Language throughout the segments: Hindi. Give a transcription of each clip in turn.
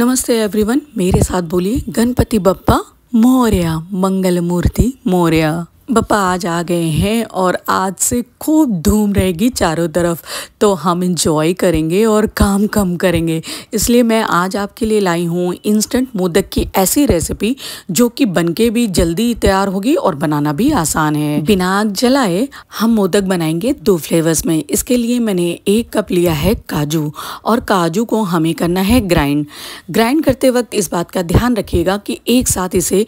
नमस्ते एवरीवन मेरे साथ बोलिए गणपति बप्पा मौर्य मंगल मूर्ति मौर्या पापा आज आ गए हैं और आज से खूब धूम रहेगी चारों तरफ तो हम इंजॉय करेंगे और काम कम करेंगे इसलिए मैं आज आपके लिए लाई हूँ इंस्टेंट मोदक की ऐसी रेसिपी जो कि बनके भी जल्दी तैयार होगी और बनाना भी आसान है बिना आग जलाए हम मोदक बनाएंगे दो फ्लेवर्स में इसके लिए मैंने एक कप लिया है काजू और काजू को हमें करना है ग्राइंड ग्राइंड करते वक्त इस बात का ध्यान रखिएगा कि एक साथ इसे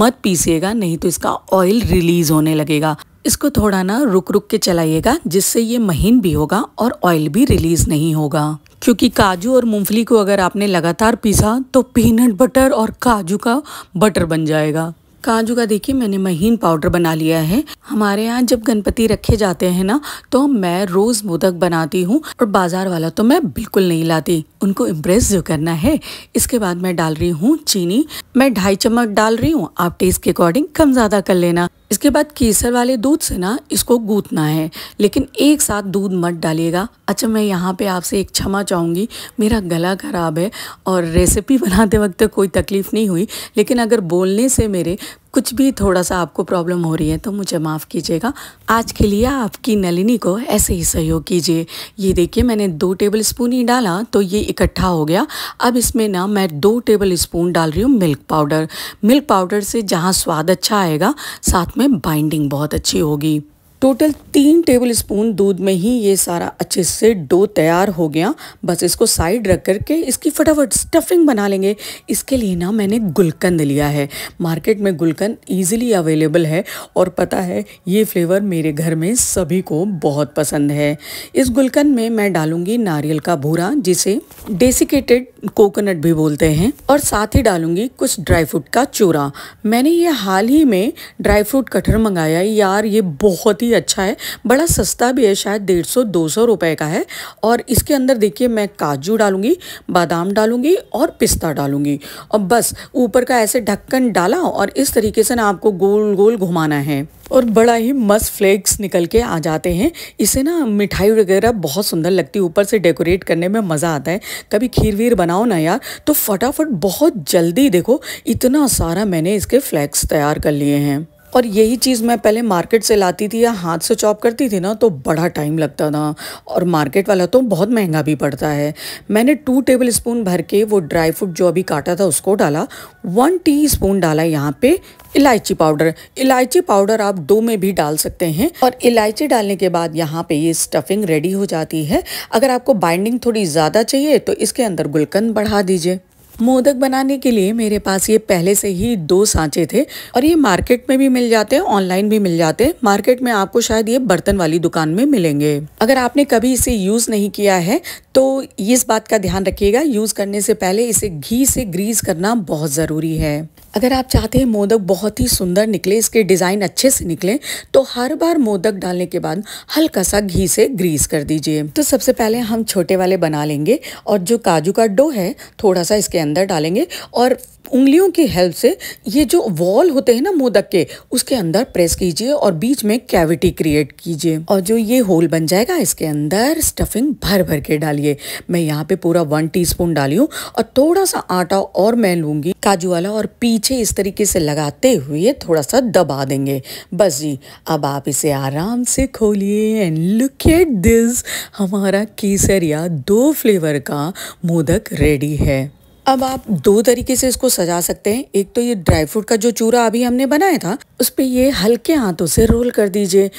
मत पीसीगा नहीं तो इसका ऑयल रिलीज फ्रीज होने लगेगा इसको थोड़ा ना रुक रुक के चलाइएगा जिससे ये महीन भी होगा और ऑयल भी रिलीज नहीं होगा क्योंकि काजू और मूंगफली को अगर आपने लगातार पीसा तो पीनट बटर और काजू का बटर बन जाएगा काजू का देखिए मैंने महीन पाउडर बना लिया है हमारे यहाँ जब गणपति रखे जाते हैं ना तो मैं रोज़ मोदक बनाती हूँ और बाज़ार वाला तो मैं बिल्कुल नहीं लाती उनको इम्प्रेस जो करना है इसके बाद मैं डाल रही हूँ चीनी मैं ढाई चम्मच डाल रही हूँ आप टेस्ट के अकॉर्डिंग कम ज़्यादा कर लेना इसके बाद केसर वाले दूध से ना इसको गूथना है लेकिन एक साथ दूध मत डालिएगा अच्छा मैं यहाँ पे आपसे एक क्षमा चाहूँगी मेरा गला ख़राब है और रेसिपी बनाते वक्त कोई तकलीफ़ नहीं हुई लेकिन अगर बोलने से मेरे कुछ भी थोड़ा सा आपको प्रॉब्लम हो रही है तो मुझे माफ़ कीजिएगा आज के लिए आपकी नलिनी को ऐसे ही सहयोग कीजिए ये देखिए मैंने दो टेबल स्पून ही डाला तो ये इकट्ठा हो गया अब इसमें ना मैं दो टेबल स्पून डाल रही हूँ मिल्क पाउडर मिल्क पाउडर से जहाँ स्वाद अच्छा आएगा साथ में बाइंडिंग बहुत अच्छी होगी टोटल तीन टेबल स्पून दूध में ही ये सारा अच्छे से डो तैयार हो गया बस इसको साइड रख करके इसकी फटाफट स्टफिंग बना लेंगे इसके लिए ना मैंने गुलकंद लिया है मार्केट में गुलकंद ईजिली अवेलेबल है और पता है ये फ्लेवर मेरे घर में सभी को बहुत पसंद है इस गुलकंद में मैं डालूंगी नारियल का भूरा जिसे डेसिकेटेड कोकोनट भी बोलते हैं और साथ ही डालूंगी कुछ ड्राई फ्रूट का चूरा मैंने ये हाल ही में ड्राई फ्रूट कटहर मंगाया यार ये बहुत ही ही अच्छा है बड़ा सस्ता भी है शायद डेढ़ सौ दो सौ रुपये का है और इसके अंदर देखिए मैं काजू डालूंगी बादाम डालूंगी और पिस्ता डालूंगी और बस ऊपर का ऐसे ढक्कन डाला और इस तरीके से ना आपको गोल गोल घुमाना है और बड़ा ही मस्त फ्लेक्स निकल के आ जाते हैं इसे ना मिठाई वगैरह बहुत सुंदर लगती है ऊपर से डेकोरेट करने में मज़ा आता है कभी खीर वीर बनाओ ना यार तो फटाफट बहुत जल्दी देखो इतना सारा मैंने इसके फ्लैक्स तैयार कर लिए हैं और यही चीज़ मैं पहले मार्केट से लाती थी या हाथ से चॉप करती थी ना तो बड़ा टाइम लगता था और मार्केट वाला तो बहुत महंगा भी पड़ता है मैंने टू टेबल स्पून भर के वो ड्राई फ्रूट जो अभी काटा था उसको डाला वन टी स्पून डाला यहाँ पे इलायची पाउडर इलायची पाउडर आप डो में भी डाल सकते हैं और इलायची डालने के बाद यहाँ पे ये स्टफिंग रेडी हो जाती है अगर आपको बाइंडिंग थोड़ी ज़्यादा चाहिए तो इसके अंदर गुलकंद बढ़ा दीजिए मोदक बनाने के लिए मेरे पास ये पहले से ही दो सांचे थे और ये मार्केट में भी मिल जाते हैं ऑनलाइन भी मिल जाते हैं मार्केट में आपको शायद ये बर्तन वाली दुकान में मिलेंगे अगर आपने कभी इसे यूज़ नहीं किया है तो इस बात का ध्यान रखिएगा यूज़ करने से पहले इसे घी से ग्रीस करना बहुत ज़रूरी है अगर आप चाहते हैं मोदक बहुत ही सुंदर निकले इसके डिज़ाइन अच्छे से निकले तो हर बार मोदक डालने के बाद हल्का सा घी से ग्रीस कर दीजिए तो सबसे पहले हम छोटे वाले बना लेंगे और जो काजू का डो है थोड़ा सा इसके अंदर डालेंगे और उंगलियों की हेल्प से ये जो वॉल होते हैं ना मोदक के उसके अंदर प्रेस कीजिए और बीच में कैविटी क्रिएट कीजिए और जो ये होल बन जाएगा इसके अंदर स्टफिंग भर भर के डालिए मैं यहाँ पे पूरा वन टीस्पून डाली हूँ और थोड़ा सा आटा और मैं लूँगी काजू वाला और पीछे इस तरीके से लगाते हुए थोड़ा सा दबा देंगे बस जी अब आप इसे आराम से खोलिए एंड लुक एट दिस हमारा केसरिया दो फ्लेवर का मोदक रेडी है अब आप दो तरीके से इसको सजा सकते हैं एक तो ये ड्राई फ्रूट का जो चूरा अभी हमने बनाया था उस पर ये हल्के हाथों से रोल कर दीजिए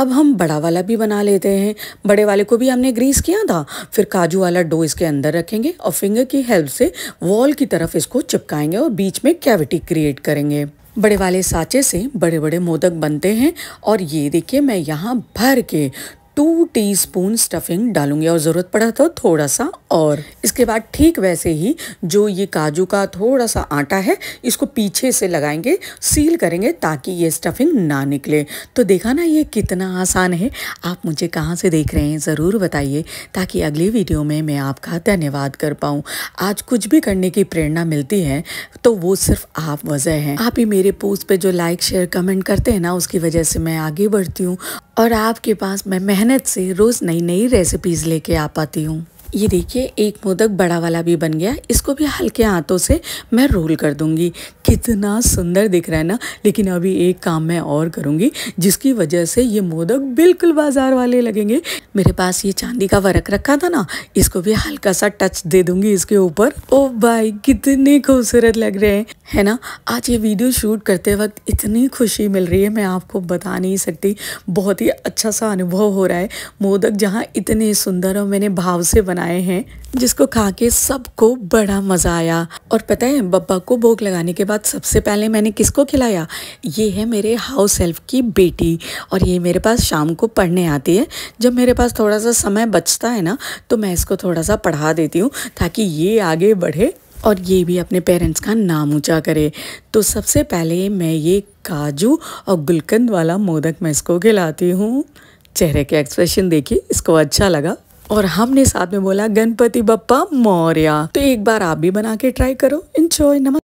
अब हम बड़ा वाला भी बना लेते हैं बड़े वाले को भी हमने ग्रीस किया था फिर काजू वाला डो इसके अंदर रखेंगे और फिंगर की हेल्प से वॉल की तरफ इसको चिपकाएंगे और बीच में कैविटी क्रिएट करेंगे बड़े वाले साँचे से बड़े बड़े मोदक बनते हैं और ये देखिए मैं यहाँ भर के टू टीस्पून स्टफिंग डालूंगी और ज़रूरत पड़ा तो थोड़ा सा और इसके बाद ठीक वैसे ही जो ये काजू का थोड़ा सा आटा है इसको पीछे से लगाएंगे सील करेंगे ताकि ये स्टफिंग ना निकले तो देखा ना ये कितना आसान है आप मुझे कहाँ से देख रहे हैं ज़रूर बताइए ताकि अगली वीडियो में मैं आपका धन्यवाद कर पाऊँ आज कुछ भी करने की प्रेरणा मिलती है तो वो सिर्फ आप वजह हैं आप ही मेरे पोस्ट पर जो लाइक शेयर कमेंट करते हैं ना उसकी वजह से मैं आगे बढ़ती हूँ और आपके पास मैं मेहनत मेहनत से रोज़ नई नई रेसिपीज़ लेके आ पाती हूँ ये देखिए एक मोदक बड़ा वाला भी बन गया इसको भी हल्के हाथों से मैं रोल कर दूंगी कितना सुंदर दिख रहा है ना लेकिन अभी एक काम मैं और करूंगी जिसकी वजह से ये मोदक बिल्कुल बाजार वाले लगेंगे मेरे पास ये चांदी का वर्क रखा था ना इसको भी हल्का सा टच दे दूंगी इसके ऊपर ओ भाई कितने खूबसूरत लग रहे हैं है ना आज ये वीडियो शूट करते वक्त इतनी खुशी मिल रही है मैं आपको बता नहीं सकती बहुत ही अच्छा सा अनुभव हो रहा है मोदक जहाँ इतने सुंदर और मैंने भाव से बना बनाए हैं जिसको खा के सबको बड़ा मज़ा आया और पता है बब्बा को भोग लगाने के बाद सबसे पहले मैंने किसको खिलाया ये है मेरे हाउस हेल्प की बेटी और ये मेरे पास शाम को पढ़ने आती है जब मेरे पास थोड़ा सा समय बचता है ना तो मैं इसको थोड़ा सा पढ़ा देती हूँ ताकि ये आगे बढ़े और ये भी अपने पेरेंट्स का नाम ऊँचा करे तो सबसे पहले मैं ये काजू और गुलकंद वाला मोदक मैं इसको खिलाती हूँ चेहरे के एक्सप्रेशन देखिए इसको अच्छा लगा और हमने साथ में बोला गणपति बप्पा मौर्या तो एक बार आप भी बना के ट्राई करो इंजॉय नमस्ते